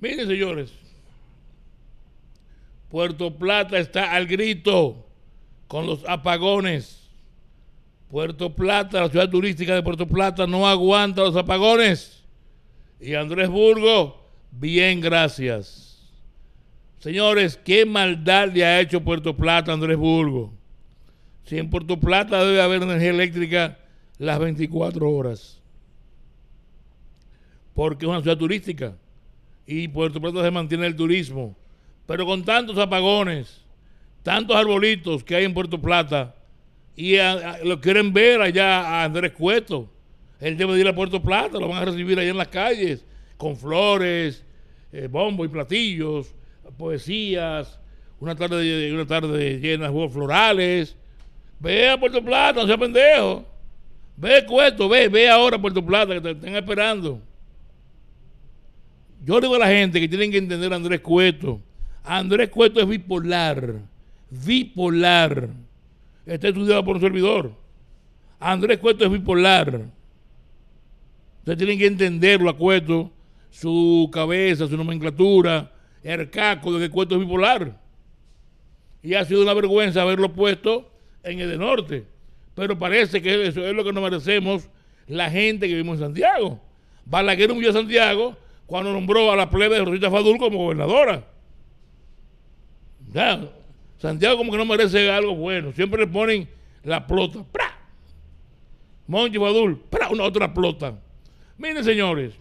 Miren, señores, Puerto Plata está al grito con los apagones. Puerto Plata, la ciudad turística de Puerto Plata, no aguanta los apagones. Y Andrés Burgo, bien, gracias. Señores, qué maldad le ha hecho Puerto Plata a Andrés Burgo. Si en Puerto Plata debe haber energía eléctrica las 24 horas. Porque es una ciudad turística y Puerto Plata se mantiene el turismo. Pero con tantos apagones, tantos arbolitos que hay en Puerto Plata, y lo quieren ver allá a Andrés Cueto, él debe ir a Puerto Plata, lo van a recibir allá en las calles, con flores, eh, bombos y platillos, poesías, una tarde, una tarde llena de juegos florales. Ve a Puerto Plata, no sea pendejo. Ve Cueto, ve, ve ahora a Puerto Plata, que te están esperando. Yo digo a la gente que tienen que entender a Andrés Cueto. Andrés Cueto es bipolar. Bipolar. Está estudiado por un servidor. Andrés Cueto es bipolar. Ustedes tienen que entenderlo a Cueto. Su cabeza, su nomenclatura, el caco de que Cueto es bipolar. Y ha sido una vergüenza haberlo puesto en el de norte. Pero parece que eso es lo que nos merecemos la gente que vivimos en Santiago. Balaguer un a Santiago cuando nombró a la plebe de Rosita Fadul como gobernadora. Santiago como que no merece algo bueno. Siempre le ponen la plota. ¡Pra! Monchi Fadul, ¡pra! Una otra plota. Miren, señores,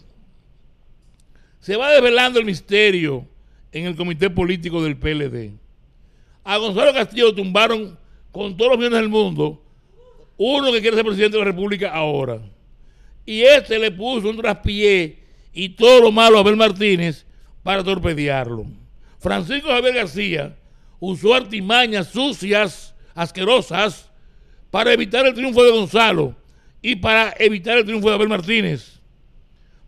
se va desvelando el misterio en el comité político del PLD. A Gonzalo Castillo tumbaron con todos los bienes del mundo, uno que quiere ser presidente de la República ahora. Y este le puso un traspié y todo lo malo a Abel Martínez para torpedearlo. Francisco Javier García usó artimañas sucias, asquerosas, para evitar el triunfo de Gonzalo y para evitar el triunfo de Abel Martínez,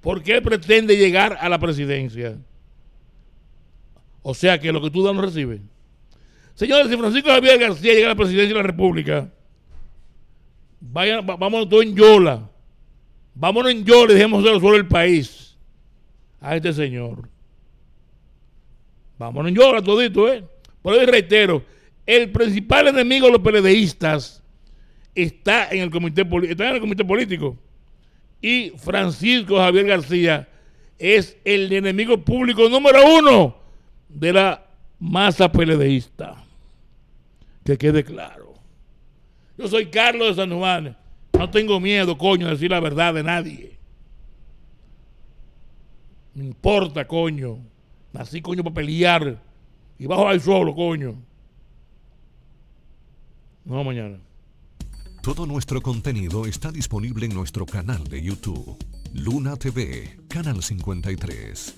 porque él pretende llegar a la presidencia. O sea que lo que tú das no recibes. Señores, si Francisco Javier García llega a la presidencia de la República, vayan, vámonos todos en Yola. Vámonos en Yola y dejemos solo el país a este señor. Vámonos llora todito, ¿eh? Por eso reitero, el principal enemigo de los peledeístas está en el comité, está en el comité político. Y Francisco Javier García es el enemigo público número uno de la masa peledeísta. Que quede claro. Yo soy Carlos de San Juan. No tengo miedo, coño, a decir la verdad de nadie. No importa, coño. Nací, coño, para pelear. Y bajo al suelo, coño. No, mañana. Todo nuestro contenido está disponible en nuestro canal de YouTube. Luna TV, Canal 53.